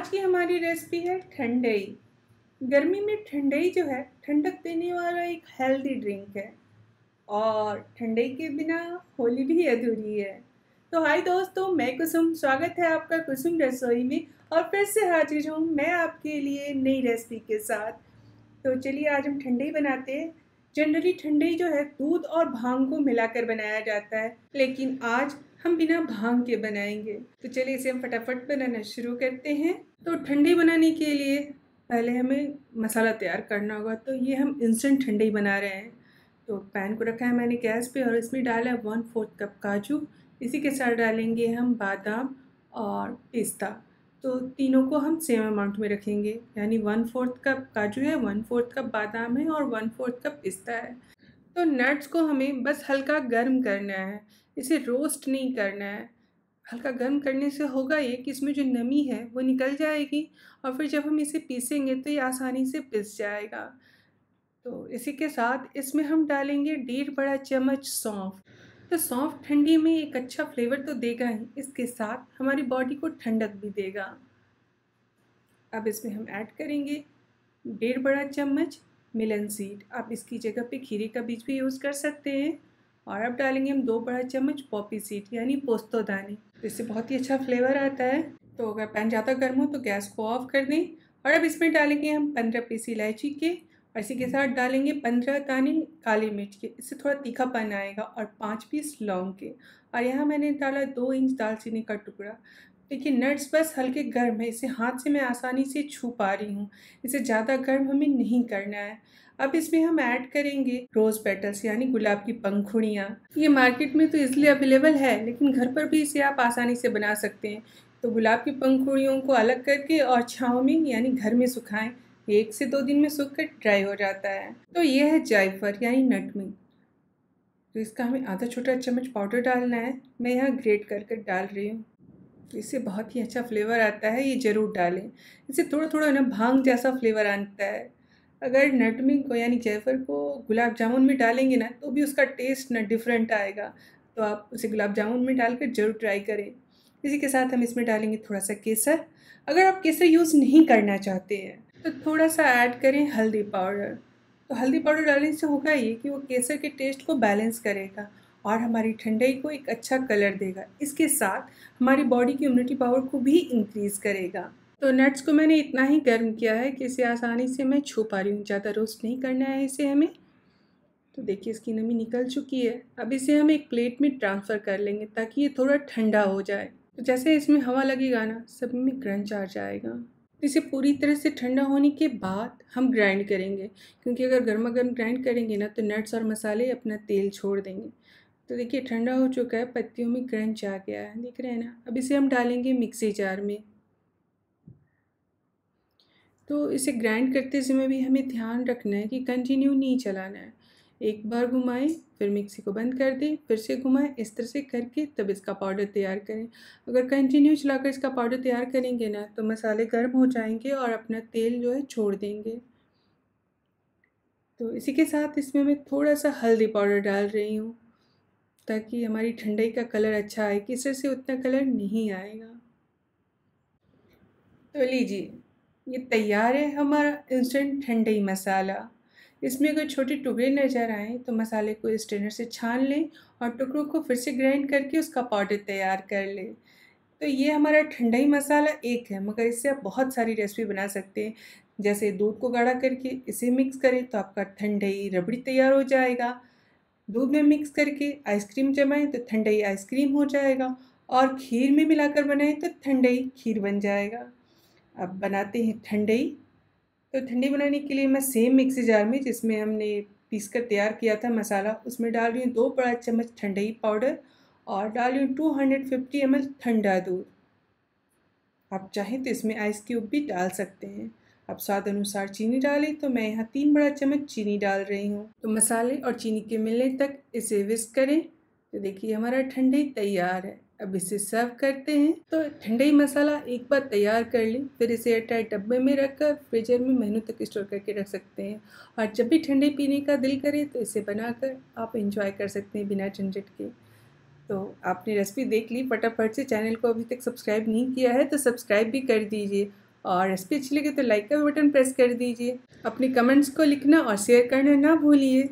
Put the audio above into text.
आज की हमारी रेसिपी है ठंडई गर्मी में ठंडई जो है ठंडक देने वाला एक हेल्दी ड्रिंक है और ठंडई के बिना होली भी अधूरी है तो हाय दोस्तों मैं कुसुम स्वागत है आपका कुसुम रसोई में और फिर से हाजिर हूँ मैं आपके लिए नई रेसिपी के साथ तो चलिए आज हम ठंडई बनाते हैं जनरली ठंडे जो है दूध और भांग को मिलाकर बनाया जाता है लेकिन आज हम बिना भांग के बनाएंगे तो चलिए इसे हम फटाफट बनाना शुरू करते हैं तो ठंडी बनाने के लिए पहले हमें मसाला तैयार करना होगा तो ये हम इंस्टेंट ठंडी बना रहे हैं तो पैन को रखा है मैंने गैस पे और इसमें डाला है वन फोर्थ कप काजू इसी के साथ डालेंगे हम बादाम और पिस्ता तो तीनों को हम सेम अमाउंट में रखेंगे यानी वन फोर्थ कप काजू है वन फोर्थ कप बादाम है और वन फोर्थ कप पिस्ता है तो नट्स को हमें बस हल्का गर्म करना है इसे रोस्ट नहीं करना है हल्का गर्म करने से होगा ये कि इसमें जो नमी है वो निकल जाएगी और फिर जब हम इसे पीसेंगे तो ये आसानी से पिस जाएगा तो इसी के साथ इसमें हम डालेंगे डेढ़ बड़ा चम्मच सौंफ तो सॉफ्ट ठंडी में एक अच्छा फ्लेवर तो देगा ही इसके साथ हमारी बॉडी को ठंडक भी देगा अब इसमें हम ऐड करेंगे डेढ़ बड़ा चम्मच मिलन सीड आप इसकी जगह पे खीरे का बीज भी यूज़ कर सकते हैं और अब डालेंगे हम दो बड़ा चम्मच पॉपी सीड यानी पोस्तो दाने तो इससे बहुत ही अच्छा फ्लेवर आता है तो अगर पैन ज़्यादा गर्म हो तो गैस को ऑफ कर दें और अब इसमें डालेंगे हम पंद्रह पीस इलायची के और इसी के साथ डालेंगे पंद्रह दाने काली मिर्च के इससे थोड़ा तीखापन आएगा और पाँच पीस लौंग के और यहाँ मैंने डाला दो इंच दालचीनी का टुकड़ा देखिए नट्स बस हल्के गर्म है इसे हाथ से मैं आसानी से छू पा रही हूँ इसे ज़्यादा गर्म हमें नहीं करना है अब इसमें हम ऐड करेंगे रोज़ पेटल्स यानी गुलाब की पंखुड़ियाँ ये मार्केट में तो इसलिए अवेलेबल है लेकिन घर पर भी इसे आप आसानी से बना सकते हैं तो गुलाब की पंखुड़ियों को अलग करके और छाँव में यानी घर में सुखाएं एक से दो दिन में सूख कर ड्राई हो जाता है तो ये है जायफर यानी नटमिक तो इसका हमें आधा छोटा चम्मच पाउडर डालना है मैं यहाँ ग्रेट कर कर डाल रही हूँ तो इससे बहुत ही अच्छा फ्लेवर आता है ये ज़रूर डालें इससे थोड़ा थोड़ा ना भांग जैसा फ्लेवर आता है अगर नटमिक को यानी जयफर को गुलाब जामुन में डालेंगे ना तो भी उसका टेस्ट ना डिफरेंट आएगा तो आप उसे गुलाब जामुन में डालकर ज़रूर ट्राई करें इसी के साथ हम इसमें डालेंगे थोड़ा सा केसर अगर आप केसर यूज़ नहीं करना चाहते हैं तो थोड़ा सा ऐड करें हल्दी पाउडर तो हल्दी पाउडर डालने से होगा ये कि वो केसर के टेस्ट को बैलेंस करेगा और हमारी ठंडाई को एक अच्छा कलर देगा इसके साथ हमारी बॉडी की इम्यूनिटी पावर को भी इंक्रीज़ करेगा तो नट्स को मैंने इतना ही गर्म किया है कि इसे आसानी से मैं छू पा रही हूँ ज़्यादा रोस्ट नहीं करना है इसे हमें तो देखिए इसकी नमी निकल चुकी है अब इसे हम एक प्लेट में ट्रांसफ़र कर लेंगे ताकि ये थोड़ा ठंडा हो जाए तो जैसे इसमें हवा लगेगा ना सब में क्रंच आ जाएगा इसे पूरी तरह से ठंडा होने के बाद हम ग्राइंड करेंगे क्योंकि अगर गर्मा गर्म ग्राइंड करेंगे ना तो नट्स और मसाले अपना तेल छोड़ देंगे तो देखिए ठंडा हो चुका है पत्तियों में क्रंच आ गया है देख रहे हैं ना अब इसे हम डालेंगे मिक्सी जार में तो इसे ग्राइंड करते समय भी हमें ध्यान रखना है कि कंटिन्यू नहीं चलाना है एक बार घुमाएं फिर मिक्सी को बंद कर दें फिर से घुमाएं इस तरह से करके तब इसका पाउडर तैयार करें अगर कंटिन्यू चलाकर इसका पाउडर तैयार करेंगे ना तो मसाले गर्म हो जाएंगे और अपना तेल जो है छोड़ देंगे तो इसी के साथ इसमें मैं थोड़ा सा हल्दी पाउडर डाल रही हूँ ताकि हमारी ठंडाई का कलर अच्छा आए किस तरह से उतना कलर नहीं आएगा तो लीजिए ये तैयार है हमारा इंस्टेंट ठंडाई मसाला इसमें अगर छोटे टुकड़े नजर आएँ तो मसाले को स्ट्रेनर से छान लें और टुकड़ों को फिर से ग्राइंड करके उसका पाउडर तैयार कर लें तो ये हमारा ठंडाई मसाला एक है मगर इससे आप बहुत सारी रेसिपी बना सकते हैं जैसे दूध को गाढ़ा करके इसे मिक्स करें तो आपका ठंडाई रबड़ी तैयार हो जाएगा दूध में मिक्स करके आइसक्रीम जमाएं तो ठंडाई आइसक्रीम हो जाएगा और खीर में मिलाकर बनाएं तो ठंडाई खीर बन जाएगा अब बनाते हैं ठंडाई तो ठंडी बनाने के लिए मैं सेम मिक्सी जार में जिसमें हमने पीस कर तैयार किया था मसाला उसमें डाल रही हूँ दो बड़ा चम्मच ठंडई पाउडर और डाल रही हूँ टू हंड्रेड फिफ्टी एम एल ठंडा दूध आप चाहें तो इसमें आइस क्यूब भी डाल सकते हैं आप स्वाद अनुसार चीनी डालें तो मैं यहाँ तीन बड़ा चम्मच चीनी डाल रही हूँ तो मसाले और चीनी के मिलने तक इसे विस्क करें तो देखिए हमारा ठंडई तैयार है अब इसे सर्व करते हैं तो ठंडाई मसाला एक बार तैयार कर लें फिर इसे एयरटाइट डब्बे में रखकर फ्रीजर में महीनों तक स्टोर करके रख सकते हैं और जब भी ठंडे पीने का दिल करे तो इसे बनाकर आप इंजॉय कर सकते हैं बिना झंझट के तो आपने रेसिपी देख ली फटाफट से चैनल को अभी तक सब्सक्राइब नहीं किया है तो सब्सक्राइब भी कर दीजिए और रेसिपी अच्छी लगे तो लाइक का बटन प्रेस कर दीजिए अपने कमेंट्स को लिखना और शेयर करना ना भूलिए